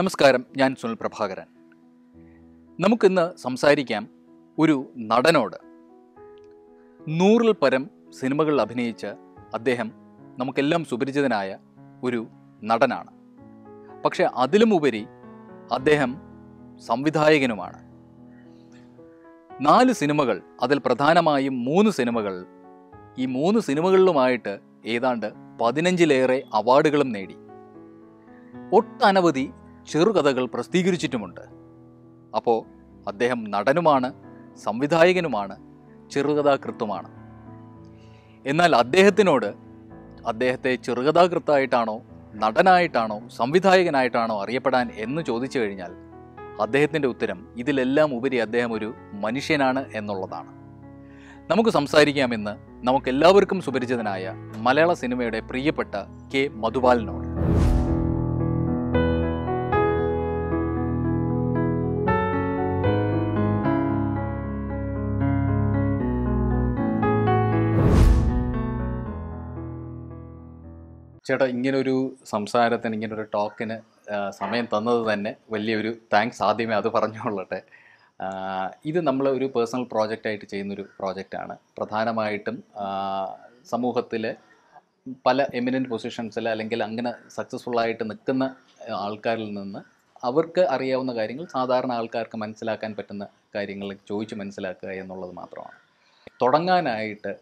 നമസ്കാരം ഞാൻ സുനിൽ പ്രഭാകരൻ നമുക്കിന്ന് സംസാരിക്കാം ഒരു നടനോട് നൂറിൽ പരം സിനിമകളിൽ അഭിനയിച്ച് അദ്ദേഹം നമുക്കെല്ലാം സുപരിചിതനായ ഒരു നടനാണ് പക്ഷെ അതിലുമുപരി അദ്ദേഹം സംവിധായകനുമാണ് നാല് സിനിമകൾ അതിൽ പ്രധാനമായും മൂന്ന് സിനിമകൾ ഈ മൂന്ന് സിനിമകളിലുമായിട്ട് ഏതാണ്ട് പതിനഞ്ചിലേറെ അവാർഡുകളും നേടി ഒട്ടനവധി ചെറുകഥകൾ പ്രസിദ്ധീകരിച്ചിട്ടുമുണ്ട് അപ്പോൾ അദ്ദേഹം നടനുമാണ് സംവിധായകനുമാണ് ചെറുകഥാകൃത്തുമാണ് എന്നാൽ അദ്ദേഹത്തിനോട് അദ്ദേഹത്തെ ചെറുകഥാകൃത്തായിട്ടാണോ നടനായിട്ടാണോ സംവിധായകനായിട്ടാണോ അറിയപ്പെടാൻ എന്ന് ചോദിച്ചു കഴിഞ്ഞാൽ അദ്ദേഹത്തിൻ്റെ ഉത്തരം ഇതിലെല്ലാം ഉപരി അദ്ദേഹം ഒരു മനുഷ്യനാണ് എന്നുള്ളതാണ് നമുക്ക് സംസാരിക്കാമെന്ന് നമുക്കെല്ലാവർക്കും സുപരിചിതനായ മലയാള സിനിമയുടെ പ്രിയപ്പെട്ട കെ മധുപാലനോട് ചേട്ടാ ഇങ്ങനൊരു സംസാരത്തിന് ഇങ്ങനൊരു ടോക്കിന് സമയം തന്നത് തന്നെ വലിയൊരു താങ്ക്സ് ആദ്യമേ അത് പറഞ്ഞുകൊള്ളട്ടെ ഇത് നമ്മൾ ഒരു പേഴ്സണൽ പ്രോജക്റ്റായിട്ട് ചെയ്യുന്നൊരു പ്രോജക്റ്റാണ് പ്രധാനമായിട്ടും സമൂഹത്തിലെ പല എമിനൻറ്റ് പൊസിഷൻസിൽ അല്ലെങ്കിൽ അങ്ങനെ സക്സസ്ഫുള്ളായിട്ട് നിൽക്കുന്ന ആൾക്കാരിൽ നിന്ന് അവർക്ക് അറിയാവുന്ന കാര്യങ്ങൾ സാധാരണ ആൾക്കാർക്ക് മനസ്സിലാക്കാൻ പറ്റുന്ന കാര്യങ്ങൾ ചോദിച്ച് മനസ്സിലാക്കുക എന്നുള്ളത് മാത്രമാണ് തുടങ്ങാനായിട്ട്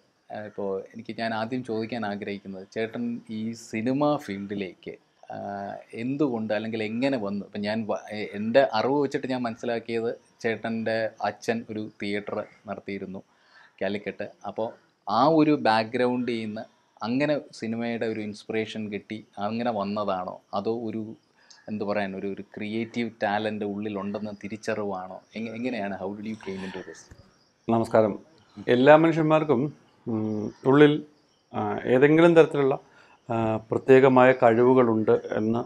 ഇപ്പോൾ എനിക്ക് ഞാൻ ആദ്യം ചോദിക്കാൻ ആഗ്രഹിക്കുന്നത് ചേട്ടൻ ഈ സിനിമ ഫീൽഡിലേക്ക് എന്തുകൊണ്ട് അല്ലെങ്കിൽ എങ്ങനെ വന്നു ഇപ്പം ഞാൻ എൻ്റെ അറിവ് വെച്ചിട്ട് ഞാൻ മനസ്സിലാക്കിയത് ചേട്ടൻ്റെ അച്ഛൻ ഒരു തിയേറ്റർ നടത്തിയിരുന്നു കാലിക്കറ്റ് അപ്പോൾ ആ ഒരു ബാക്ക്ഗ്രൗണ്ടിൽ നിന്ന് അങ്ങനെ സിനിമയുടെ ഒരു ഇൻസ്പിറേഷൻ കിട്ടി അങ്ങനെ വന്നതാണോ അതോ ഒരു എന്ത് പറയാൻ ഒരു ഒരു ക്രിയേറ്റീവ് ടാലൻ്റ് ഉള്ളിലുണ്ടെന്ന് തിരിച്ചറിവാണോ എങ്ങനെയാണ് how do you came into this നമസ്കാരം എല്ലാ മനുഷ്യന്മാർക്കും ഉള്ളിൽ ഏതെങ്കിലും തരത്തിലുള്ള പ്രത്യേകമായ കഴിവുകളുണ്ട് എന്ന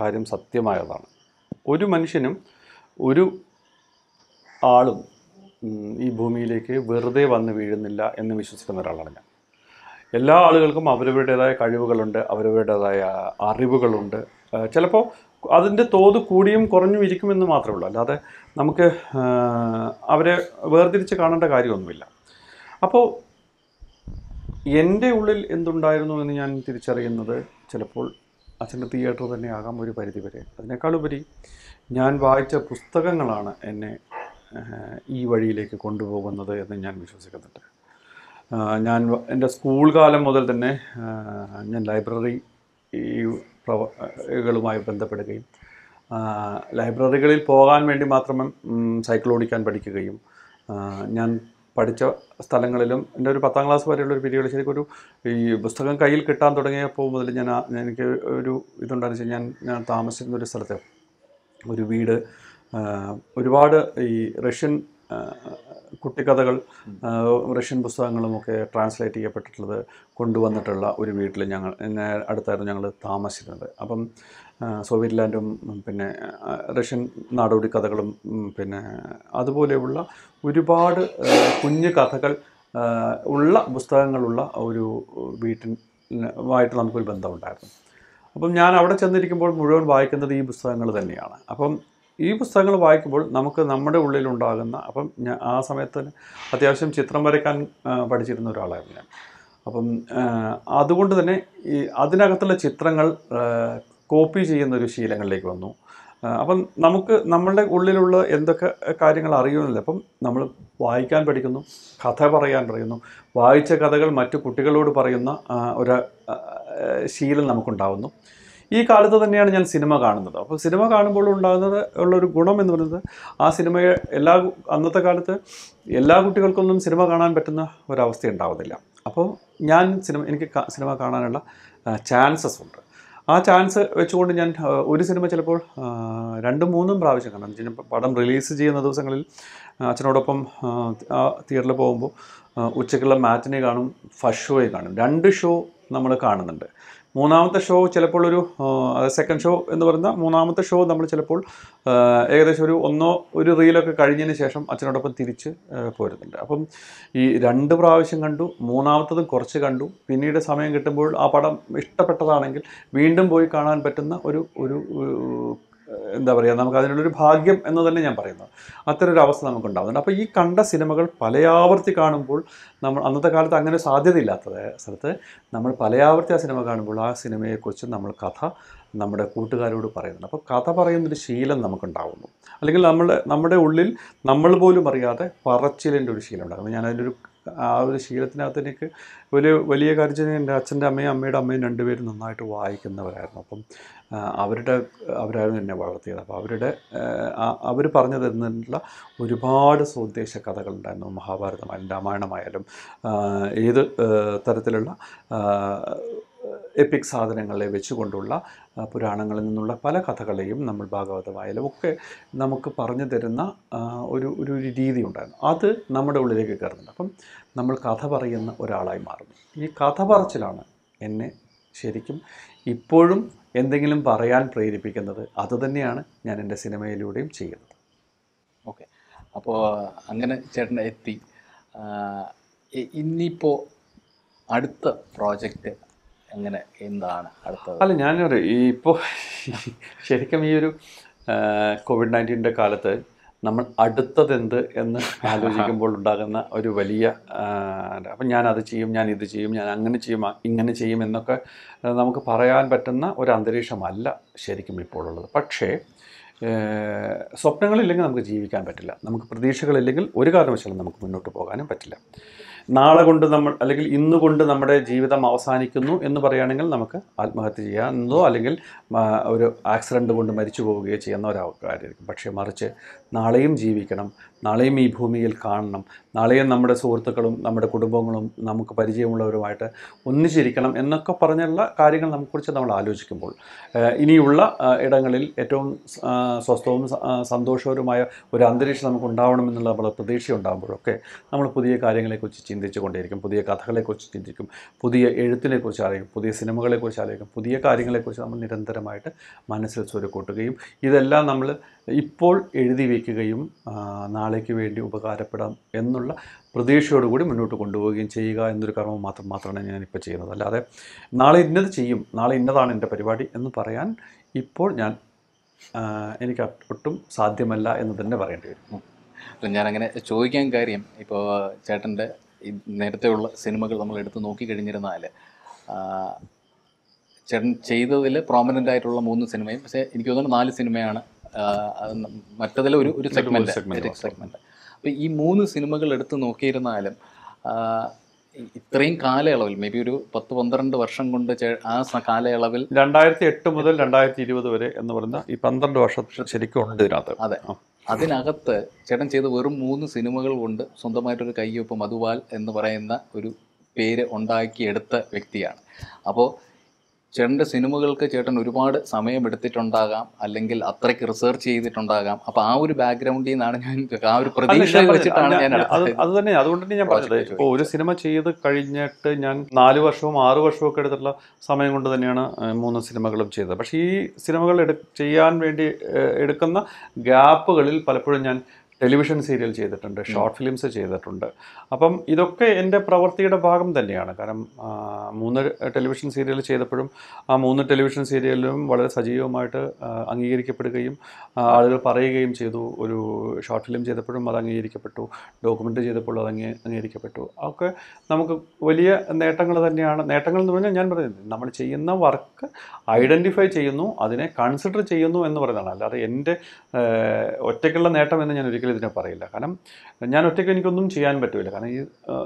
കാര്യം സത്യമായതാണ് ഒരു മനുഷ്യനും ഒരു ആളും ഈ ഭൂമിയിലേക്ക് വെറുതെ വന്ന് വീഴുന്നില്ല എന്ന് വിശ്വസിക്കുന്ന ഒരാളാണ് ഞാൻ എല്ലാ ആളുകൾക്കും അവരവരുടേതായ കഴിവുകളുണ്ട് അവരവരുടേതായ അറിവുകളുണ്ട് ചിലപ്പോൾ അതിൻ്റെ തോത് കൂടിയും കുറഞ്ഞും ഇരിക്കുമെന്ന് മാത്രമേ ഉള്ളൂ അല്ലാതെ നമുക്ക് അവരെ വേർതിരിച്ച് കാണേണ്ട കാര്യമൊന്നുമില്ല അപ്പോൾ എൻ്റെ ഉള്ളിൽ എന്തുണ്ടായിരുന്നു എന്ന് ഞാൻ തിരിച്ചറിയുന്നത് ചിലപ്പോൾ അച്ഛൻ്റെ തിയേറ്റർ തന്നെയാകാം ഒരു പരിധിവരെ അതിനേക്കാളുപരി ഞാൻ വായിച്ച പുസ്തകങ്ങളാണ് എന്നെ ഈ വഴിയിലേക്ക് കൊണ്ടുപോകുന്നത് എന്ന് ഞാൻ വിശ്വസിക്കുന്നുണ്ട് ഞാൻ എൻ്റെ സ്കൂൾ കാലം മുതൽ തന്നെ ഞാൻ ലൈബ്രറി പ്രവകളുമായി ബന്ധപ്പെടുകയും ലൈബ്രറികളിൽ പോകാൻ വേണ്ടി മാത്രമേ സൈക്കിൾ ഓടിക്കാൻ പഠിക്കുകയും ഞാൻ പഠിച്ച സ്ഥലങ്ങളിലും എൻ്റെ ഒരു പത്താം ക്ലാസ് വരെയുള്ള ഒരു പീരീഡ് ശരിക്കും ഒരു ഈ പുസ്തകം കയ്യിൽ കിട്ടാൻ തുടങ്ങിയപ്പോൾ മുതൽ ഞാൻ എനിക്ക് ഒരു ഇതുണ്ടായിരുന്നു ഞാൻ ഞാൻ താമസിക്കുന്ന ഒരു സ്ഥലത്ത് ഒരു വീട് ഒരുപാട് ഈ റഷ്യൻ കുട്ടിക്കഥകൾ റഷ്യൻ പുസ്തകങ്ങളുമൊക്കെ ട്രാൻസ്ലേറ്റ് ചെയ്യപ്പെട്ടിട്ടുള്ളത് കൊണ്ടുവന്നിട്ടുള്ള ഒരു വീട്ടിൽ ഞങ്ങൾ അടുത്തായിരുന്നു ഞങ്ങൾ താമസിക്കുന്നത് അപ്പം സോവിയറ്റ് ലാൻഡും പിന്നെ റഷ്യൻ നാടോടി കഥകളും പിന്നെ അതുപോലെയുള്ള ഒരുപാട് കുഞ്ഞു കഥകൾ ഉള്ള പുസ്തകങ്ങളുള്ള ഒരു വീട്ടിൻ ആയിട്ട് നമുക്കൊരു ബന്ധമുണ്ടായിരുന്നു അപ്പം ഞാൻ അവിടെ ചെന്നിരിക്കുമ്പോൾ മുഴുവൻ വായിക്കുന്നത് ഈ പുസ്തകങ്ങൾ തന്നെയാണ് അപ്പം ഈ പുസ്തകങ്ങൾ വായിക്കുമ്പോൾ നമുക്ക് നമ്മുടെ ഉള്ളിലുണ്ടാകുന്ന അപ്പം ഞാൻ ആ സമയത്ത് അത്യാവശ്യം ചിത്രം വരയ്ക്കാൻ പഠിച്ചിരുന്ന ഒരാളായിരുന്നു ഞാൻ അപ്പം അതുകൊണ്ട് തന്നെ ഈ അതിനകത്തുള്ള ചിത്രങ്ങൾ കോപ്പി ചെയ്യുന്ന ഒരു ശീലങ്ങളിലേക്ക് വന്നു അപ്പം നമുക്ക് നമ്മളുടെ ഉള്ളിലുള്ള എന്തൊക്കെ കാര്യങ്ങൾ അറിയുന്നില്ല അപ്പം നമ്മൾ വായിക്കാൻ പഠിക്കുന്നു കഥ പറയാൻ പറയുന്നു വായിച്ച കഥകൾ മറ്റു കുട്ടികളോട് പറയുന്ന ഒരു ശീലം നമുക്കുണ്ടാകുന്നു ഈ കാലത്ത് തന്നെയാണ് ഞാൻ സിനിമ കാണുന്നത് അപ്പോൾ സിനിമ കാണുമ്പോൾ ഉണ്ടാകുന്നത് ഉള്ളൊരു ഗുണം എന്ന് പറയുന്നത് ആ സിനിമയെ എല്ലാ അന്നത്തെ കാലത്ത് എല്ലാ കുട്ടികൾക്കൊന്നും സിനിമ കാണാൻ പറ്റുന്ന ഒരവസ്ഥ ഉണ്ടാവുന്നില്ല അപ്പോൾ ഞാൻ സിനിമ എനിക്ക് സിനിമ കാണാനുള്ള ചാൻസസ് ഉണ്ട് ആ ചാൻസ് വെച്ചുകൊണ്ട് ഞാൻ ഒരു സിനിമ ചിലപ്പോൾ രണ്ടും മൂന്നും പ്രാവശ്യം കാരണം ചിലപ്പോൾ പടം റിലീസ് ചെയ്യുന്ന ദിവസങ്ങളിൽ അച്ഛനോടൊപ്പം തിയേറ്ററിൽ പോകുമ്പോൾ ഉച്ചയ്ക്കുള്ള മാറ്റിനെ കാണും ഫസ്റ്റ് ഷോയെ കാണും രണ്ട് ഷോ നമ്മൾ കാണുന്നുണ്ട് മൂന്നാമത്തെ ഷോ ചിലപ്പോൾ ഒരു സെക്കൻഡ് ഷോ എന്ന് പറയുന്ന മൂന്നാമത്തെ ഷോ നമ്മൾ ചിലപ്പോൾ ഏകദേശം ഒരു ഒന്നോ ഒരു റീലൊക്കെ കഴിഞ്ഞതിന് ശേഷം അച്ഛനോടൊപ്പം തിരിച്ച് പോരുന്നുണ്ട് അപ്പം ഈ രണ്ട് പ്രാവശ്യം കണ്ടു മൂന്നാമത്തതും കുറച്ച് കണ്ടു പിന്നീട് സമയം കിട്ടുമ്പോൾ ആ പടം ഇഷ്ടപ്പെട്ടതാണെങ്കിൽ വീണ്ടും പോയി കാണാൻ പറ്റുന്ന ഒരു ഒരു എന്താ പറയുക നമുക്ക് അതിനുള്ളൊരു ഭാഗ്യം എന്ന് തന്നെ ഞാൻ പറയുന്നത് അത്തരൊരു അവസ്ഥ നമുക്ക് ഉണ്ടാകുന്നുണ്ട് അപ്പോൾ ഈ കണ്ട സിനിമകൾ പലയാവർത്തി കാണുമ്പോൾ നമ്മൾ അന്നത്തെ കാലത്ത് അങ്ങനെ സാധ്യതയില്ലാത്ത സ്ഥലത്ത് നമ്മൾ പലയാവർത്തി ആ സിനിമ കാണുമ്പോൾ ആ സിനിമയെക്കുറിച്ച് നമ്മൾ കഥ നമ്മുടെ കൂട്ടുകാരോട് പറയുന്നുണ്ട് അപ്പോൾ കഥ പറയുന്നൊരു ശീലം നമുക്കുണ്ടാകുന്നു അല്ലെങ്കിൽ നമ്മൾ നമ്മുടെ ഉള്ളിൽ നമ്മൾ പോലും അറിയാതെ പറച്ചിലിൻ്റെ ഒരു ശീലം ഉണ്ടാകുന്നു ഞാൻ ഒരു ആ ഒരു ശീലത്തിനകത്ത് എനിക്ക് ഒരു വലിയ കാര്യം എൻ്റെ അച്ഛൻ്റെ അമ്മയും അമ്മയുടെ അമ്മയും രണ്ടുപേരും നന്നായിട്ട് വായിക്കുന്നവരായിരുന്നു അപ്പം അവരുടെ അവരായിരുന്നു എന്നെ വളർത്തിയത് അപ്പോൾ അവരുടെ അവർ പറഞ്ഞു തരുന്നതിനുള്ള ഒരുപാട് സ്വദേശ കഥകളുണ്ടായിരുന്നു മഹാഭാരതമായാലും രാമായണമായാലും ഏത് തരത്തിലുള്ള എപ്പിക് സാധനങ്ങളെ വെച്ചുകൊണ്ടുള്ള പുരാണങ്ങളിൽ നിന്നുള്ള പല കഥകളെയും നമ്മൾ ഭാഗവതമായാലും ഒക്കെ നമുക്ക് പറഞ്ഞു തരുന്ന ഒരു ഒരു രീതി ഉണ്ടായിരുന്നു അത് നമ്മുടെ ഉള്ളിലേക്ക് കയറുന്നുണ്ട് അപ്പം നമ്മൾ കഥ പറയുന്ന ഒരാളായി മാറുന്നു ഈ കഥ പറച്ചിലാണ് എന്നെ ശരിക്കും ഇപ്പോഴും എന്തെങ്കിലും പറയാൻ പ്രേരിപ്പിക്കുന്നത് അതുതന്നെയാണ് ഞാൻ എൻ്റെ സിനിമയിലൂടെയും ചെയ്യുന്നത് ഓക്കെ അപ്പോൾ അങ്ങനെ ചേട്ടൻ എത്തി ഇന്നിപ്പോൾ അടുത്ത പ്രോജക്റ്റ് എങ്ങനെ എന്താണ് അടുത്തത് അല്ല ഞാനൊരു ഇപ്പോൾ ശരിക്കും ഈ ഒരു കോവിഡ് നയൻറ്റീൻ്റെ കാലത്ത് നമ്മൾ എന്ത് എന്ന് ആലോചിക്കുമ്പോൾ ഉണ്ടാകുന്ന ഒരു വലിയ അപ്പം ഞാൻ അത് ചെയ്യും ഞാൻ ഇത് ചെയ്യും ഞാൻ അങ്ങനെ ചെയ്യും ഇങ്ങനെ ചെയ്യും എന്നൊക്കെ നമുക്ക് പറയാൻ പറ്റുന്ന ഒരു അന്തരീക്ഷമല്ല ശരിക്കും ഇപ്പോഴുള്ളത് പക്ഷേ സ്വപ്നങ്ങളില്ലെങ്കിൽ നമുക്ക് ജീവിക്കാൻ പറ്റില്ല നമുക്ക് പ്രതീക്ഷകളില്ലെങ്കിൽ ഒരു കാരണവശാലും നമുക്ക് മുന്നോട്ട് പോകാനും പറ്റില്ല നാളെ കൊണ്ട് നമ്മൾ അല്ലെങ്കിൽ ഇന്ന് കൊണ്ട് നമ്മുടെ ജീവിതം അവസാനിക്കുന്നു എന്ന് പറയുകയാണെങ്കിൽ നമുക്ക് ആത്മഹത്യ ചെയ്യാവുന്നതോ അല്ലെങ്കിൽ ഒരു ആക്സിഡൻറ്റ് കൊണ്ട് മരിച്ചു പോവുകയോ ചെയ്യുന്ന ഒരാൾക്കാരായിരിക്കും പക്ഷേ മറിച്ച് നാളെയും ജീവിക്കണം നാളെയും ഈ ഭൂമിയിൽ കാണണം നാളെയും നമ്മുടെ സുഹൃത്തുക്കളും നമ്മുടെ കുടുംബങ്ങളും നമുക്ക് പരിചയമുള്ളവരുമായിട്ട് ഒന്നിച്ചിരിക്കണം എന്നൊക്കെ പറഞ്ഞുള്ള കാര്യങ്ങൾ നമുക്കുറിച്ച് നമ്മൾ ആലോചിക്കുമ്പോൾ ഇനിയുള്ള ഇടങ്ങളിൽ ഏറ്റവും സ്വസ്ഥവും സന്തോഷവരുമായ ഒരു അന്തരീക്ഷം നമുക്ക് ഉണ്ടാവണമെന്നുള്ള നമ്മുടെ പ്രതീക്ഷ ഉണ്ടാകുമ്പോഴൊക്കെ നമ്മൾ പുതിയ കാര്യങ്ങളെക്കുറിച്ച് ചിന്തിച്ചു കൊണ്ടേയിരിക്കും പുതിയ കഥകളെക്കുറിച്ച് ചിന്തിക്കും പുതിയ എഴുത്തിനെക്കുറിച്ച് ആലോചിക്കും പുതിയ സിനിമകളെക്കുറിച്ച് ആലോചിക്കും പുതിയ കാര്യങ്ങളെക്കുറിച്ച് നമ്മൾ നിരന്തരമായിട്ട് മനസ്സിൽ സ്വരുക്കൂട്ടുകയും ഇതെല്ലാം നമ്മൾ ഇപ്പോൾ എഴുതി വയ്ക്കുകയും നാളേക്ക് വേണ്ടി ഉപകാരപ്പെടാം എന്നുള്ള പ്രതീക്ഷയോടുകൂടി മുന്നോട്ട് കൊണ്ടുപോവുകയും ചെയ്യുക എന്നൊരു കർമ്മം മാത്രം മാത്രമാണ് ഞാനിപ്പോൾ ചെയ്യുന്നത് അല്ലാതെ നാളെ ഇന്നത് ചെയ്യും നാളെ ഇന്നതാണ് എൻ്റെ പരിപാടി എന്ന് പറയാൻ ഇപ്പോൾ ഞാൻ എനിക്ക് ഒട്ടും സാധ്യമല്ല എന്ന് തന്നെ പറയേണ്ടി വരും ഞാൻ അങ്ങനെ ചോദിക്കാൻ കാര്യം ഇപ്പോൾ ചേട്ടൻ്റെ നേരത്തെയുള്ള സിനിമകൾ നമ്മൾ എടുത്ത് നോക്കിക്കഴിഞ്ഞിരുന്നാൽ ചേട്ടൻ ചെയ്തതിൽ പ്രോമിനൻ്റ് ആയിട്ടുള്ള മൂന്ന് സിനിമയും പക്ഷേ എനിക്ക് തോന്നുന്നു നാല് സിനിമയാണ് മറ്റതിൽ ഒരു ഒരു സെഗ്മെൻറ്റ് സെഗ്മെൻറ്റ് അപ്പോൾ ഈ മൂന്ന് സിനിമകൾ എടുത്ത് നോക്കിയിരുന്നാലും ഇത്രയും കാലയളവിൽ മേ ബി ഒരു പത്ത് പന്ത്രണ്ട് വർഷം കൊണ്ട് ആ കാലയളവിൽ രണ്ടായിരത്തി എട്ട് മുതൽ രണ്ടായിരത്തി ഇരുപത് വരെ എന്ന് പറയുന്ന ഈ പന്ത്രണ്ട് വർഷം ശരിക്കും ഉണ്ട് ഇതിനകത്ത് അതെ അതിനകത്ത് ചേട്ടൻ ചെയ്ത വെറും മൂന്ന് സിനിമകൾ കൊണ്ട് സ്വന്തമായിട്ടൊരു കയ്യൊപ്പ് മധുവാൽ എന്ന് പറയുന്ന ഒരു പേര് ഉണ്ടാക്കിയെടുത്ത വ്യക്തിയാണ് അപ്പോൾ ചേട്ടൻ്റെ സിനിമകൾക്ക് ചേട്ടൻ ഒരുപാട് സമയമെടുത്തിട്ടുണ്ടാകാം അല്ലെങ്കിൽ അത്രയ്ക്ക് റിസർച്ച് ചെയ്തിട്ടുണ്ടാകാം അപ്പൊ ആ ഒരു ബാക്ക്ഗ്രൗണ്ടിൽ നിന്നാണ് ഞാൻ ആ ഒരു പ്രതീക്ഷ വെച്ചിട്ടാണ് ഞാൻ അത് തന്നെ അതുകൊണ്ടാണ് ഞാൻ പറഞ്ഞത് ഇപ്പോൾ ഒരു സിനിമ ചെയ്ത് കഴിഞ്ഞിട്ട് ഞാൻ നാല് വർഷവും ആറ് വർഷവും ഒക്കെ എടുത്തിട്ടുള്ള സമയം കൊണ്ട് തന്നെയാണ് മൂന്ന് സിനിമകളും ചെയ്തത് പക്ഷേ ഈ സിനിമകൾ ചെയ്യാൻ വേണ്ടി എടുക്കുന്ന ഗ്യാപ്പുകളിൽ പലപ്പോഴും ഞാൻ ടെലിവിഷൻ സീരിയൽ ചെയ്തിട്ടുണ്ട് ഷോർട്ട് ഫിലിംസ് ചെയ്തിട്ടുണ്ട് അപ്പം ഇതൊക്കെ എൻ്റെ പ്രവൃത്തിയുടെ ഭാഗം തന്നെയാണ് കാരണം മൂന്ന് ടെലിവിഷൻ സീരിയൽ ചെയ്തപ്പോഴും ആ മൂന്ന് ടെലിവിഷൻ സീരിയലിലും വളരെ സജീവമായിട്ട് അംഗീകരിക്കപ്പെടുകയും ആളുകൾ പറയുകയും ചെയ്തു ഒരു ഷോർട്ട് ഫിലിം ചെയ്തപ്പോഴും അത് അംഗീകരിക്കപ്പെട്ടു ഡോക്യുമെൻ്റ് ചെയ്തപ്പോഴും അത് അംഗീകരിക്കപ്പെട്ടു ഒക്കെ നമുക്ക് വലിയ നേട്ടങ്ങൾ തന്നെയാണ് നേട്ടങ്ങൾ എന്ന് പറഞ്ഞാൽ ഞാൻ പറയുന്നത് നമ്മൾ ചെയ്യുന്ന വർക്ക് ഐഡൻറ്റിഫൈ ചെയ്യുന്നു അതിനെ കൺസിഡർ ചെയ്യുന്നു എന്ന് പറയുന്നതാണ് അല്ലാതെ എൻ്റെ ഒറ്റയ്ക്കുള്ള നേട്ടം എന്ന് ഞാൻ ഒരിക്കലും ഒരിക്കലും ഇതിനെ പറയില്ല കാരണം ഞാൻ ഒറ്റയ്ക്ക് എനിക്കൊന്നും ചെയ്യാൻ പറ്റില്ല കാരണം ഈ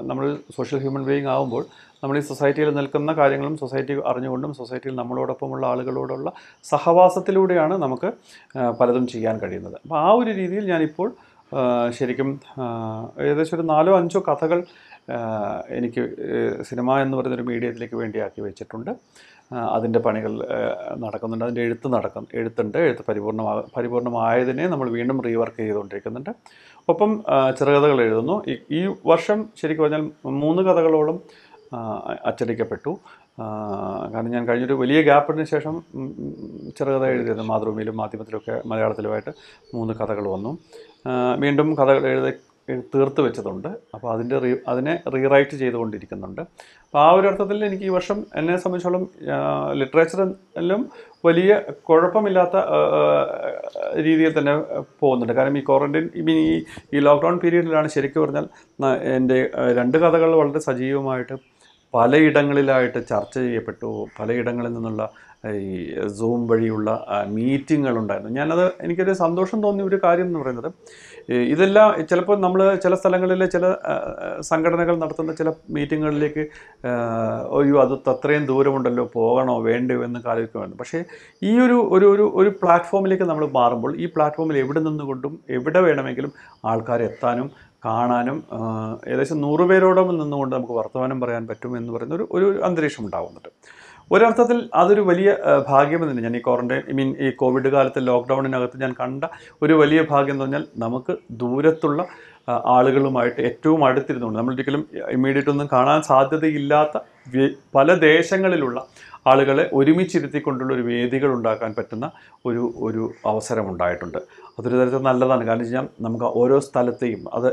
നമ്മൾ സോഷ്യൽ ഹ്യൂമൻ ബീയിങ് ആകുമ്പോൾ നമ്മൾ ഈ സൊസൈറ്റിയിൽ നിൽക്കുന്ന കാര്യങ്ങളും സൊസൈറ്റി അറിഞ്ഞുകൊണ്ടും സൊസൈറ്റിയിൽ നമ്മളോടൊപ്പമുള്ള ആളുകളോടുള്ള സഹവാസത്തിലൂടെയാണ് നമുക്ക് പലതും ചെയ്യാൻ കഴിയുന്നത് അപ്പോൾ ആ ഒരു രീതിയിൽ ഞാനിപ്പോൾ ശരിക്കും ഏകദേശം ഒരു നാലോ അഞ്ചോ കഥകൾ എനിക്ക് സിനിമ എന്ന് പറയുന്നൊരു മീഡിയത്തിലേക്ക് വേണ്ടി ആക്കി വെച്ചിട്ടുണ്ട് അതിൻ്റെ പണികൾ നടക്കുന്നുണ്ട് അതിൻ്റെ എഴുത്ത് നടക്കുന്നു എഴുത്തുണ്ട് എഴുത്ത് പരിപൂർണമാ പരിപൂർണമായതിനെ നമ്മൾ വീണ്ടും റീവർക്ക് ചെയ്തുകൊണ്ടിരിക്കുന്നുണ്ട് ഒപ്പം ചെറുകഥകൾ എഴുതുന്നു ഈ വർഷം ശരിക്കും പറഞ്ഞാൽ മൂന്ന് കഥകളോളം അച്ചടിക്കപ്പെട്ടു കാരണം ഞാൻ കഴിഞ്ഞൊരു വലിയ ഗ്യാപ്പിന് ശേഷം ചെറുകഥ എഴുതിയത് മാതൃഭൂമിയിലും മാധ്യമത്തിലൊക്കെ മലയാളത്തിലുമായിട്ട് മൂന്ന് കഥകൾ വന്നു വീണ്ടും കഥകൾ എഴുതി തീർത്ത് വെച്ചതുണ്ട് അപ്പോൾ അതിൻ്റെ റീ അതിനെ റീറൈറ്റ് ചെയ്തുകൊണ്ടിരിക്കുന്നുണ്ട് അപ്പോൾ ആ ഒരു അർത്ഥത്തിൽ എനിക്ക് ഈ വർഷം എന്നെ സംബന്ധിച്ചോളം ലിറ്ററേച്ചറിലും വലിയ കുഴപ്പമില്ലാത്ത രീതിയിൽ തന്നെ പോകുന്നുണ്ട് കാരണം ഈ ക്വാറൻറ്റൈൻ ഈ ഈ ലോക്ക്ഡൗൺ പീരീഡിലാണ് ശരിക്കും പറഞ്ഞാൽ എൻ്റെ രണ്ട് കഥകൾ വളരെ സജീവമായിട്ട് പലയിടങ്ങളിലായിട്ട് ചർച്ച ചെയ്യപ്പെട്ടു പലയിടങ്ങളിൽ നിന്നുള്ള ഈ സൂം വഴിയുള്ള മീറ്റിങ്ങുകളുണ്ടായിരുന്നു ഞാനത് എനിക്കൊരു സന്തോഷം തോന്നിയ ഒരു കാര്യം എന്ന് പറയുന്നത് ഇതെല്ലാം ചിലപ്പോൾ നമ്മൾ ചില സ്ഥലങ്ങളിൽ ചില സംഘടനകൾ നടത്തുന്ന ചില മീറ്റിങ്ങുകളിലേക്ക് ഒരു അത് അത്രയും ദൂരമുണ്ടല്ലോ പോകണോ വേണ്ടോ എന്ന് ആലോചിക്കുമായിരുന്നു പക്ഷേ ഈ ഒരു ഒരു ഒരു ഒരു പ്ലാറ്റ്ഫോമിലേക്ക് നമ്മൾ മാറുമ്പോൾ ഈ പ്ലാറ്റ്ഫോമിൽ എവിടെ നിന്നുകൊണ്ടും എവിടെ വേണമെങ്കിലും ആൾക്കാർ എത്താനും കാണാനും ഏകദേശം നൂറുപേരോടൊപ്പം നിന്നുകൊണ്ട് നമുക്ക് വർത്തമാനം പറയാൻ പറ്റും എന്ന് പറയുന്ന ഒരു ഒരു അന്തരീക്ഷം ഉണ്ടാകുന്നുണ്ട് ഒരർത്ഥത്തിൽ അതൊരു വലിയ ഭാഗ്യം തന്നെ ഞാൻ ഈ ക്വാറന്റൈൻ ഐ മീൻ ഈ കോവിഡ് കാലത്തെ ലോക്ക്ഡൗണിനകത്ത് ഞാൻ കണ്ട ഒരു വലിയ ഭാഗ്യം എന്ന് പറഞ്ഞാൽ നമുക്ക് ദൂരത്തുള്ള ആളുകളുമായിട്ട് ഏറ്റവും അടുത്തിരുന്നുണ്ട് നമ്മളൊരിക്കലും ഇമ്മീഡിയറ്റ് ഒന്നും കാണാൻ സാധ്യതയില്ലാത്ത പല ദേശങ്ങളിലുള്ള ആളുകളെ ഒരുമിച്ചിരുത്തിക്കൊണ്ടുള്ള ഒരു വേദികൾ ഉണ്ടാക്കാൻ പറ്റുന്ന ഒരു ഒരു അവസരമുണ്ടായിട്ടുണ്ട് അതൊരു തരത്തിൽ നല്ലതാണ് കാരണം വെച്ച് കഴിഞ്ഞാൽ നമുക്ക് ഓരോ സ്ഥലത്തെയും അത്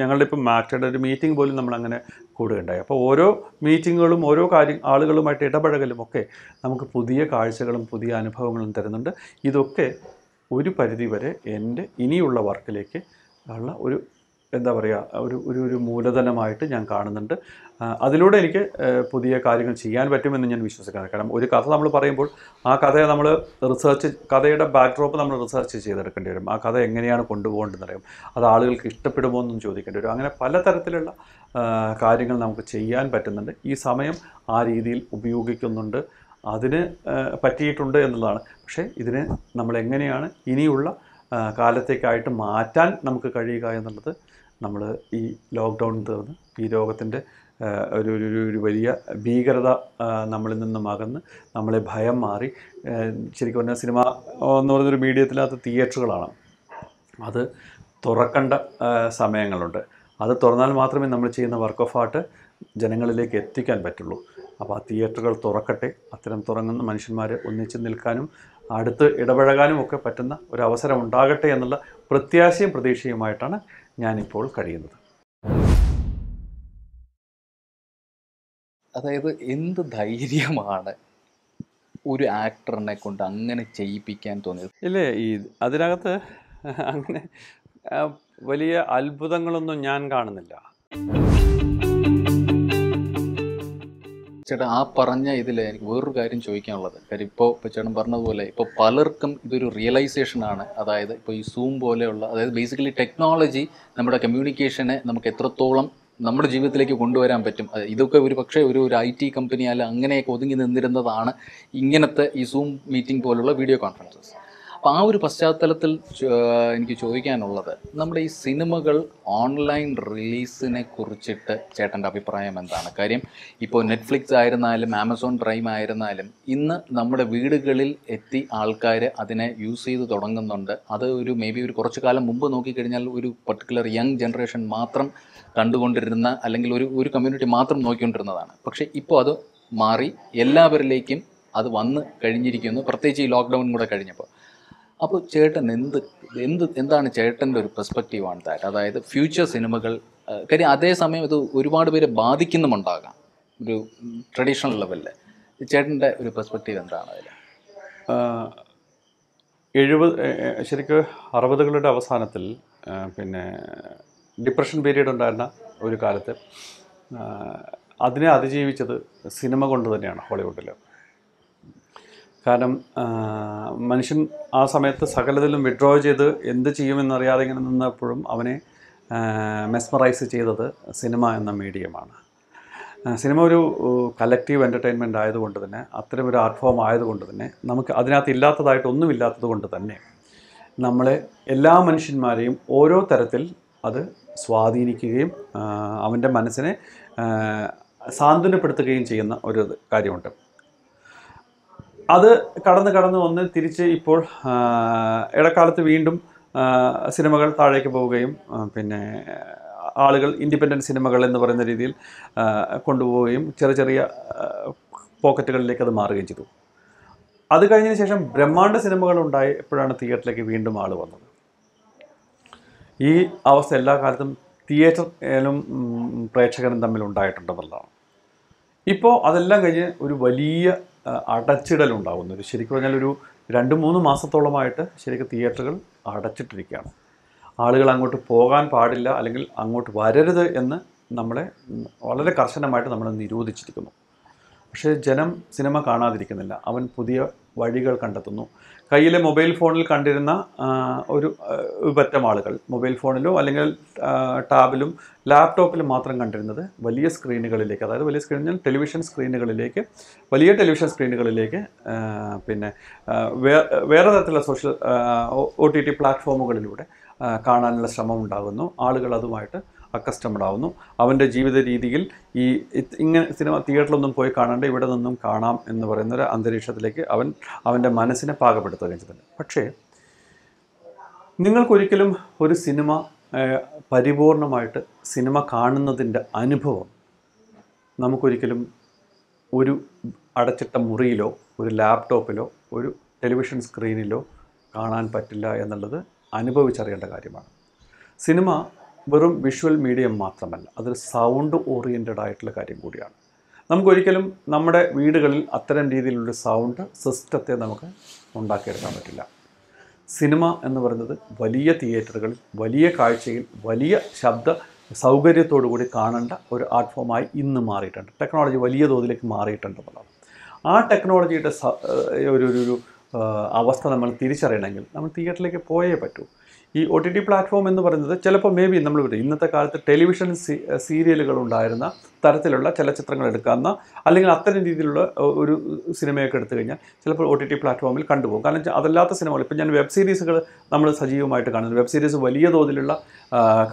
ഞങ്ങളുടെ ഇപ്പം മാക്ടയുടെ ഒരു മീറ്റിംഗ് പോലും നമ്മളങ്ങനെ കൂടുകയുണ്ടായി അപ്പോൾ ഓരോ മീറ്റിങ്ങുകളും ഓരോ കാര്യം ആളുകളുമായിട്ട് ഇടപഴകലും ഒക്കെ നമുക്ക് പുതിയ കാഴ്ചകളും പുതിയ അനുഭവങ്ങളും തരുന്നുണ്ട് ഇതൊക്കെ ഒരു പരിധിവരെ എൻ്റെ ഇനിയുള്ള വർക്കിലേക്ക് ഉള്ള ഒരു എന്താ പറയുക ഒരു ഒരു ഒരു മൂലധനമായിട്ട് ഞാൻ കാണുന്നുണ്ട് അതിലൂടെ എനിക്ക് പുതിയ കാര്യങ്ങൾ ചെയ്യാൻ പറ്റുമെന്ന് ഞാൻ വിശ്വസിക്കുന്നത് കാരണം ഒരു കഥ നമ്മൾ പറയുമ്പോൾ ആ കഥയെ നമ്മൾ റിസർച്ച് കഥയുടെ ബാക്ക്ഡ്രോപ്പ് നമ്മൾ റിസർച്ച് ചെയ്തെടുക്കേണ്ടി വരും ആ കഥ എങ്ങനെയാണ് കൊണ്ടുപോകേണ്ടതെന്ന് അറിയും അത് ആളുകൾക്ക് ഇഷ്ടപ്പെടുമോ എന്നും ചോദിക്കേണ്ടി വരും അങ്ങനെ പലതരത്തിലുള്ള കാര്യങ്ങൾ നമുക്ക് ചെയ്യാൻ പറ്റുന്നുണ്ട് ഈ സമയം ആ രീതിയിൽ ഉപയോഗിക്കുന്നുണ്ട് അതിന് പറ്റിയിട്ടുണ്ട് എന്നുള്ളതാണ് പക്ഷേ ഇതിനെ നമ്മൾ എങ്ങനെയാണ് ഇനിയുള്ള കാലത്തേക്കായിട്ട് മാറ്റാൻ നമുക്ക് കഴിയുക എന്നുള്ളത് നമ്മൾ ഈ ലോക്ക്ഡൗൺ തീർന്ന് ഈ രോഗത്തിൻ്റെ ഒരു ഒരു വലിയ ഭീകരത നമ്മളിൽ നിന്നും അകന്ന് നമ്മളെ ഭയം മാറി ശരിക്കും പറഞ്ഞാൽ സിനിമ എന്ന് പറയുന്നൊരു മീഡിയത്തിനകത്ത് തിയേറ്ററുകളാണ് അത് തുറക്കേണ്ട സമയങ്ങളുണ്ട് അത് തുറന്നാൽ മാത്രമേ നമ്മൾ ചെയ്യുന്ന വർക്ക് ഓഫ് ആർട്ട് ജനങ്ങളിലേക്ക് എത്തിക്കാൻ പറ്റുള്ളൂ അപ്പോൾ ആ തിയേറ്ററുകൾ തുറക്കട്ടെ അത്തരം തുറങ്ങുന്ന മനുഷ്യന്മാർ ഒന്നിച്ച് നിൽക്കാനും അടുത്ത് ഇടപഴകാനും ഒക്കെ പറ്റുന്ന ഒരു അവസരം ഉണ്ടാകട്ടെ എന്നുള്ള പ്രത്യാശയും പ്രതീക്ഷയുമായിട്ടാണ് ഞാനിപ്പോൾ കഴിയുന്നത് അതായത് എന്ത് ധൈര്യമാണ് ഒരു ആക്ടറിനെ കൊണ്ട് അങ്ങനെ ചെയ്യിപ്പിക്കാൻ തോന്നിയത് ഇല്ലേ ഈ അതിനകത്ത് അങ്ങനെ വലിയ അത്ഭുതങ്ങളൊന്നും ഞാൻ കാണുന്നില്ല ചേട്ടാ ആ പറഞ്ഞ ഇതിൽ എനിക്ക് വേറൊരു കാര്യം ചോദിക്കാനുള്ളത് കാര്യം ഇപ്പോൾ ഇപ്പോൾ ചേട്ടൻ പറഞ്ഞതുപോലെ ഇപ്പോൾ പലർക്കും ഇതൊരു റിയലൈസേഷൻ ആണ് അതായത് ഇപ്പോൾ ഈ സൂം പോലെയുള്ള അതായത് ബേസിക്കലി ടെക്നോളജി നമ്മുടെ കമ്മ്യൂണിക്കേഷനെ നമുക്ക് എത്രത്തോളം നമ്മുടെ ജീവിതത്തിലേക്ക് കൊണ്ടുവരാൻ പറ്റും ഇതൊക്കെ ഒരു പക്ഷേ ഒരു ഒരു ഐ ടി കമ്പനിയാൽ അങ്ങനെയൊക്കെ ഒതുങ്ങി നിന്നിരുന്നതാണ് ഇങ്ങനത്തെ ഈ സൂം മീറ്റിംഗ് പോലുള്ള വീഡിയോ കോൺഫറൻസസ് അപ്പം ആ ഒരു പശ്ചാത്തലത്തിൽ എനിക്ക് ചോദിക്കാനുള്ളത് നമ്മുടെ ഈ സിനിമകൾ ഓൺലൈൻ റിലീസിനെ കുറിച്ചിട്ട് ചേട്ടൻ്റെ അഭിപ്രായം എന്താണ് കാര്യം ഇപ്പോൾ നെറ്റ്ഫ്ലിക്സ് ആയിരുന്നാലും ആമസോൺ പ്രൈം ആയിരുന്നാലും ഇന്ന് നമ്മുടെ വീടുകളിൽ എത്തി ആൾക്കാർ അതിനെ യൂസ് ചെയ്ത് തുടങ്ങുന്നുണ്ട് അത് ഒരു മേ ബി ഒരു കുറച്ച് കാലം മുമ്പ് നോക്കിക്കഴിഞ്ഞാൽ ഒരു പർട്ടിക്കുലർ യങ് ജനറേഷൻ മാത്രം കണ്ടുകൊണ്ടിരുന്ന അല്ലെങ്കിൽ ഒരു ഒരു കമ്മ്യൂണിറ്റി മാത്രം നോക്കിക്കൊണ്ടിരുന്നതാണ് പക്ഷേ ഇപ്പോൾ അത് മാറി എല്ലാവരിലേക്കും അത് വന്ന് കഴിഞ്ഞിരിക്കുന്നു പ്രത്യേകിച്ച് ഈ ലോക്ക്ഡൗൺ കൂടെ കഴിഞ്ഞപ്പോൾ അപ്പോൾ ചേട്ടൻ എന്ത് എന്ത് എന്താണ് ചേട്ടൻ്റെ ഒരു പെർസ്പെക്റ്റീവ് ആണ് അതായത് ഫ്യൂച്ചർ സിനിമകൾ കാര്യം അതേസമയം ഇത് ഒരുപാട് പേരെ ബാധിക്കുന്നുമുണ്ടാകാം ഒരു ട്രഡീഷണൽ ലെവലിൽ ചേട്ടൻ്റെ ഒരു പെർസ്പെക്റ്റീവ് എന്താണ് അതിൽ എഴുപത് ശരിക്കും അറുപതുകളുടെ അവസാനത്തിൽ പിന്നെ ഡിപ്രഷൻ പീരീഡ് ഉണ്ടായിരുന്ന ഒരു കാലത്ത് അതിനെ അതിജീവിച്ചത് സിനിമ കൊണ്ട് തന്നെയാണ് ഹോളിവുഡിൽ കാരണം മനുഷ്യൻ ആ സമയത്ത് സകലത്തിലും വിഡ്രോ ചെയ്ത് എന്ത് ചെയ്യുമെന്നറിയാതെ ഇങ്ങനെ നിന്നപ്പോഴും അവനെ മെസ്മറൈസ് ചെയ്തത് സിനിമ എന്ന മീഡിയമാണ് സിനിമ ഒരു കലക്റ്റീവ് എൻ്റർടൈൻമെൻ്റ് ആയതുകൊണ്ട് തന്നെ അത്തരം ഒരു ആർട്ട് ഫോം ആയതുകൊണ്ട് തന്നെ നമുക്ക് അതിനകത്ത് ഇല്ലാത്തതായിട്ടൊന്നും ഇല്ലാത്തത് കൊണ്ട് തന്നെ നമ്മളെ എല്ലാ മനുഷ്യന്മാരെയും ഓരോ തരത്തിൽ അത് സ്വാധീനിക്കുകയും അവൻ്റെ മനസ്സിനെ സാന്ത്വനപ്പെടുത്തുകയും ചെയ്യുന്ന ഒരു കാര്യമുണ്ട് അത് കടന്ന് കടന്ന് വന്ന് തിരിച്ച് ഇപ്പോൾ ഇടക്കാലത്ത് വീണ്ടും സിനിമകൾ താഴേക്ക് പോവുകയും പിന്നെ ആളുകൾ ഇൻഡിപെൻഡൻറ്റ് സിനിമകൾ എന്ന് പറയുന്ന രീതിയിൽ കൊണ്ടുപോവുകയും ചെറിയ ചെറിയ പോക്കറ്റുകളിലേക്ക് അത് മാറുകയും ചെയ്തു അത് കഴിഞ്ഞതിന് ശേഷം ബ്രഹ്മാണ്ഡ സിനിമകൾ ഉണ്ടായി എപ്പോഴാണ് തിയേറ്ററിലേക്ക് വീണ്ടും ആൾ വന്നത് ഈ അവസ്ഥ എല്ലാ കാലത്തും തിയേറ്ററിലും പ്രേക്ഷകരും തമ്മിൽ ഉണ്ടായിട്ടുണ്ടെന്നുള്ളതാണ് ഇപ്പോൾ അതെല്ലാം കഴിഞ്ഞ് ഒരു വലിയ അടച്ചിടലുണ്ടാകുന്നത് ശരിക്കും പറഞ്ഞാൽ ഒരു രണ്ട് മൂന്ന് മാസത്തോളമായിട്ട് ശരിക്കും തിയേറ്ററുകൾ അടച്ചിട്ടിരിക്കുകയാണ് ആളുകൾ അങ്ങോട്ട് പോകാൻ പാടില്ല അല്ലെങ്കിൽ അങ്ങോട്ട് വരരുത് എന്ന് നമ്മളെ വളരെ കർശനമായിട്ട് നമ്മൾ നിരോധിച്ചിരിക്കുന്നു പക്ഷേ ജനം സിനിമ കാണാതിരിക്കുന്നില്ല അവൻ പുതിയ വഴികൾ കണ്ടെത്തുന്നു കയ്യിലെ മൊബൈൽ ഫോണിൽ കണ്ടിരുന്ന ഒരു വിപറ്റം ആളുകൾ മൊബൈൽ ഫോണിലോ അല്ലെങ്കിൽ ടാബിലും ലാപ്ടോപ്പിലും മാത്രം കണ്ടിരുന്നത് വലിയ സ്ക്രീനുകളിലേക്ക് അതായത് വലിയ സ്ക്രീനിൽ ടെലിവിഷൻ സ്ക്രീനുകളിലേക്ക് വലിയ ടെലിവിഷൻ സ്ക്രീനുകളിലേക്ക് പിന്നെ വേറെ തരത്തിലുള്ള സോഷ്യൽ ഒ ടി ടി പ്ലാറ്റ്ഫോമുകളിലൂടെ കാണാനുള്ള ശ്രമം ഉണ്ടാകുന്നു ആളുകൾ അതുമായിട്ട് അക്കസ്റ്റമഡ് ആവുന്നു അവൻ്റെ ജീവിത രീതിയിൽ ഈ ഇങ്ങനെ സിനിമ തിയേറ്ററിലൊന്നും പോയി കാണാണ്ട് ഇവിടെ നിന്നും കാണാം എന്ന് പറയുന്ന ഒരു അന്തരീക്ഷത്തിലേക്ക് അവൻ അവൻ്റെ മനസ്സിനെ പാകപ്പെടുത്തുകയും ചെയ്തിട്ടുണ്ട് പക്ഷേ നിങ്ങൾക്കൊരിക്കലും ഒരു സിനിമ പരിപൂർണമായിട്ട് സിനിമ കാണുന്നതിൻ്റെ അനുഭവം നമുക്കൊരിക്കലും ഒരു അടച്ചിട്ട മുറിയിലോ ഒരു ലാപ്ടോപ്പിലോ ഒരു ടെലിവിഷൻ സ്ക്രീനിലോ കാണാൻ പറ്റില്ല എന്നുള്ളത് അനുഭവിച്ചറിയേണ്ട കാര്യമാണ് സിനിമ വെറും വിഷ്വൽ മീഡിയം മാത്രമല്ല അതൊരു സൗണ്ട് ഓറിയൻറ്റഡ് ആയിട്ടുള്ള കാര്യം കൂടിയാണ് നമുക്കൊരിക്കലും നമ്മുടെ വീടുകളിൽ അത്തരം രീതിയിലുള്ള സൗണ്ട് സിസ്റ്റത്തെ നമുക്ക് ഉണ്ടാക്കിയെടുക്കാൻ പറ്റില്ല സിനിമ എന്ന് പറയുന്നത് വലിയ തിയേറ്ററുകളിൽ വലിയ കാഴ്ചയിൽ വലിയ ശബ്ദ സൗകര്യത്തോടു കൂടി കാണേണ്ട ഒരു ആർട്ട് ഫോമായി ഇന്ന് മാറിയിട്ടുണ്ട് ടെക്നോളജി വലിയ തോതിലേക്ക് മാറിയിട്ടുണ്ട് എന്നുള്ളതാണ് ആ ടെക്നോളജിയുടെ ഒരു ഒരു അവസ്ഥ നമ്മൾ തിരിച്ചറിയണമെങ്കിൽ നമ്മൾ തിയേറ്ററിലേക്ക് പോയേ പറ്റൂ ഈ ഒ ടി ടി പ്ലാറ്റ്ഫോം എന്ന് പറയുന്നത് ചിലപ്പോൾ മേ ബി നമ്മൾ പറയും ഇന്നത്തെ കാലത്ത് ടെലിവിഷൻ സീരിയലുകൾ ഉണ്ടായിരുന്ന തരത്തിലുള്ള ചലച്ചിത്രങ്ങൾ എടുക്കാവുന്ന അല്ലെങ്കിൽ അത്തരം രീതിയിലുള്ള ഒരു സിനിമയൊക്കെ എടുത്തു കഴിഞ്ഞാൽ ചിലപ്പോൾ ഒ ടി ടി പ്ലാറ്റ്ഫോമിൽ കണ്ടുപോകും കാരണം അതല്ലാത്ത സിനിമകൾ ഇപ്പം ഞാൻ വെബ് സീരീസുകൾ നമ്മൾ സജീവമായിട്ട് കാണുന്നു വെബ് സീരീസ് വലിയ തോതിലുള്ള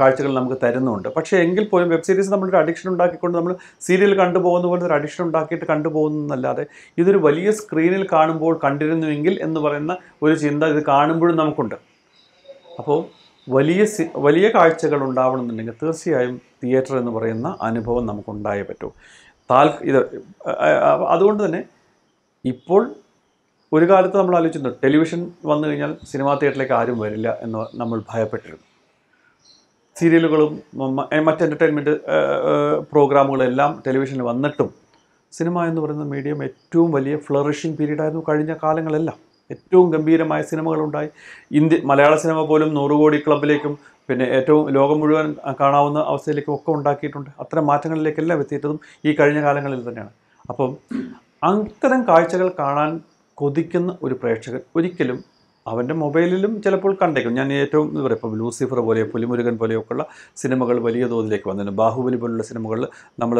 കാഴ്ചകൾ നമുക്ക് തരുന്നുണ്ട് പക്ഷേ എങ്കിൽ പോലും വെബ് സീരീസ് നമ്മളൊരു അഡിക്ഷൻ ഉണ്ടാക്കിക്കൊണ്ട് നമ്മൾ സീരിയൽ കണ്ടുപോകുന്ന പോലെ ഒരു അഡിക്ഷൻ ഉണ്ടാക്കിയിട്ട് കണ്ടുപോകുന്നതല്ലാതെ ഇതൊരു വലിയ സ്ക്രീനിൽ കാണുമ്പോൾ കണ്ടിരുന്നുവെങ്കിൽ എന്ന് പറയുന്ന ഒരു ചിന്ത ഇത് കാണുമ്പോഴും നമുക്കുണ്ട് അപ്പോൾ വലിയ വലിയ കാഴ്ചകൾ ഉണ്ടാവണമെന്നുണ്ടെങ്കിൽ തീർച്ചയായും തിയേറ്റർ എന്ന് പറയുന്ന അനുഭവം നമുക്കുണ്ടായേ പറ്റൂ താൽ ഇത് അതുകൊണ്ട് തന്നെ ഇപ്പോൾ ഒരു കാലത്ത് നമ്മൾ ആലോചിച്ചിട്ടുണ്ട് ടെലിവിഷൻ വന്നു കഴിഞ്ഞാൽ സിനിമാ തിയേറ്ററിലേക്ക് ആരും വരില്ല എന്ന് നമ്മൾ ഭയപ്പെട്ടിരുന്നു സീരിയലുകളും മറ്റ് എൻ്റർടൈൻമെൻറ്റ് പ്രോഗ്രാമുകളെല്ലാം ടെലിവിഷനിൽ വന്നിട്ടും സിനിമ എന്ന് പറയുന്ന മീഡിയം ഏറ്റവും വലിയ ഫ്ലറിഷിംഗ് പീരീഡായിരുന്നു കഴിഞ്ഞ കാലങ്ങളെല്ലാം ഏറ്റവും ഗംഭീരമായ സിനിമകളുണ്ടായി ഇന്ത്യ മലയാള സിനിമ പോലും നൂറ് കോടി ക്ലബിലേക്കും പിന്നെ ഏറ്റവും ലോകം മുഴുവൻ കാണാവുന്ന അവസ്ഥയിലേക്കും ഒക്കെ ഉണ്ടാക്കിയിട്ടുണ്ട് അത്തരം മാറ്റങ്ങളിലേക്കെല്ലാം എത്തിയിട്ടതും ഈ കഴിഞ്ഞ കാലങ്ങളിൽ തന്നെയാണ് അപ്പം അത്തരം കാഴ്ചകൾ കാണാൻ കൊതിക്കുന്ന ഒരു പ്രേക്ഷകൻ ഒരിക്കലും അവൻ്റെ മൊബൈലിലും ചിലപ്പോൾ കണ്ടേക്കും ഞാൻ ഏറ്റവും എന്താ പറയുക ഇപ്പം ലൂസിഫർ പോലെയോ പുലിമുരുകൻ പോലെയൊക്കെയുള്ള സിനിമകൾ വലിയ തോതിലേക്ക് വന്നിരുന്നു ബാഹുബലി പോലുള്ള സിനിമകൾ നമ്മൾ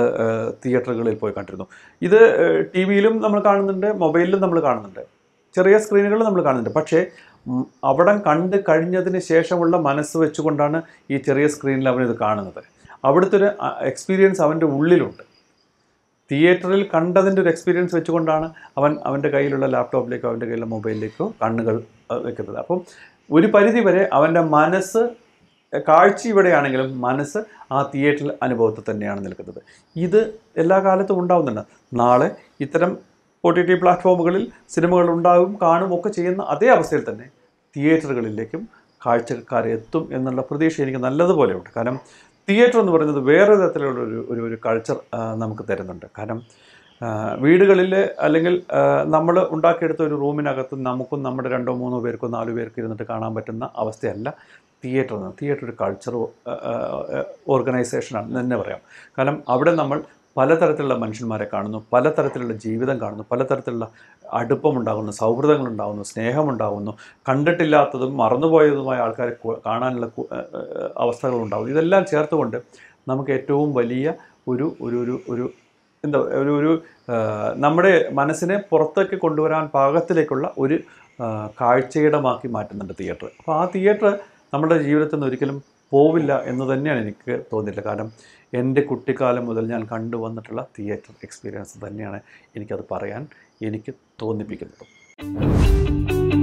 തിയേറ്ററുകളിൽ പോയി കണ്ടിരുന്നു ഇത് ടി വിയിലും നമ്മൾ കാണുന്നുണ്ട് മൊബൈലിലും നമ്മൾ കാണുന്നുണ്ട് ചെറിയ സ്ക്രീനുകൾ നമ്മൾ കാണുന്നുണ്ട് പക്ഷേ അവിടം കണ്ട് കഴിഞ്ഞതിന് ശേഷമുള്ള മനസ്സ് വെച്ചുകൊണ്ടാണ് ഈ ചെറിയ സ്ക്രീനിൽ അവനിത് കാണുന്നത് അവിടുത്തെ ഒരു എക്സ്പീരിയൻസ് അവൻ്റെ ഉള്ളിലുണ്ട് തിയേറ്ററിൽ കണ്ടതിൻ്റെ ഒരു എക്സ്പീരിയൻസ് വെച്ചുകൊണ്ടാണ് അവൻ അവൻ്റെ കയ്യിലുള്ള ലാപ്ടോപ്പിലേക്കോ അവൻ്റെ കയ്യിലുള്ള മൊബൈലിലേക്കോ കണ്ണുകൾ വെക്കുന്നത് അപ്പം ഒരു പരിധി വരെ അവൻ്റെ മനസ്സ് കാഴ്ച ഇവിടെയാണെങ്കിലും മനസ്സ് ആ തിയേറ്ററിൽ അനുഭവത്തിൽ തന്നെയാണ് നിൽക്കുന്നത് ഇത് എല്ലാ കാലത്തും ഉണ്ടാവുന്നുണ്ട് നാളെ ഇത്തരം ഒ ടി ടി പ്ലാറ്റ്ഫോമുകളിൽ സിനിമകൾ ഉണ്ടാകും കാണും ഒക്കെ ചെയ്യുന്ന അതേ അവസ്ഥയിൽ തന്നെ തിയേറ്ററുകളിലേക്കും കാഴ്ചക്കാരെ എത്തും എന്നുള്ള പ്രതീക്ഷ എനിക്ക് നല്ലതുപോലെ ഉണ്ട് കാരണം തിയേറ്റർ എന്ന് പറയുന്നത് വേറെ തരത്തിലുള്ള ഒരു ഒരു ഒരു കൾച്ചർ നമുക്ക് തരുന്നുണ്ട് കാരണം വീടുകളിൽ അല്ലെങ്കിൽ നമ്മൾ ഉണ്ടാക്കിയെടുത്ത ഒരു റൂമിനകത്ത് നമുക്കും നമ്മുടെ രണ്ടോ മൂന്നോ പേർക്കോ നാലോ പേർക്ക് ഇരുന്നിട്ട് കാണാൻ പറ്റുന്ന അവസ്ഥയല്ല തിയേറ്റർ തിയേറ്റർ ഒരു കൾച്ചർ ഓർഗനൈസേഷനാണ് തന്നെ പറയാം കാരണം അവിടെ നമ്മൾ പലതരത്തിലുള്ള മനുഷ്യന്മാരെ കാണുന്നു പലതരത്തിലുള്ള ജീവിതം കാണുന്നു പലതരത്തിലുള്ള അടുപ്പമുണ്ടാകുന്നു സൗഹൃദങ്ങളുണ്ടാകുന്നു സ്നേഹമുണ്ടാകുന്നു കണ്ടിട്ടില്ലാത്തതും മറന്നുപോയതുമായ ആൾക്കാരെ കാണാനുള്ള അവസ്ഥകളുണ്ടാകുന്നു ഇതെല്ലാം ചേർത്തുകൊണ്ട് നമുക്ക് ഏറ്റവും വലിയ ഒരു ഒരു ഒരു ഒരു എന്താ ഒരു ഒരു നമ്മുടെ മനസ്സിനെ പുറത്തേക്ക് കൊണ്ടുവരാൻ പാകത്തിലേക്കുള്ള ഒരു കാഴ്ചയിടമാക്കി മാറ്റുന്നുണ്ട് തിയേറ്റർ അപ്പോൾ ആ തിയേറ്റർ നമ്മുടെ ജീവിതത്തിൽ നിന്ന് ഒരിക്കലും പോവില്ല എന്ന് തന്നെയാണ് എനിക്ക് തോന്നിയിട്ടുള്ളത് കാരണം എൻ്റെ കുട്ടിക്കാലം മുതൽ ഞാൻ കണ്ടുവന്നിട്ടുള്ള തിയേറ്റർ എക്സ്പീരിയൻസ് തന്നെയാണ് എനിക്കത് പറയാൻ എനിക്ക് തോന്നിപ്പിക്കുന്നത്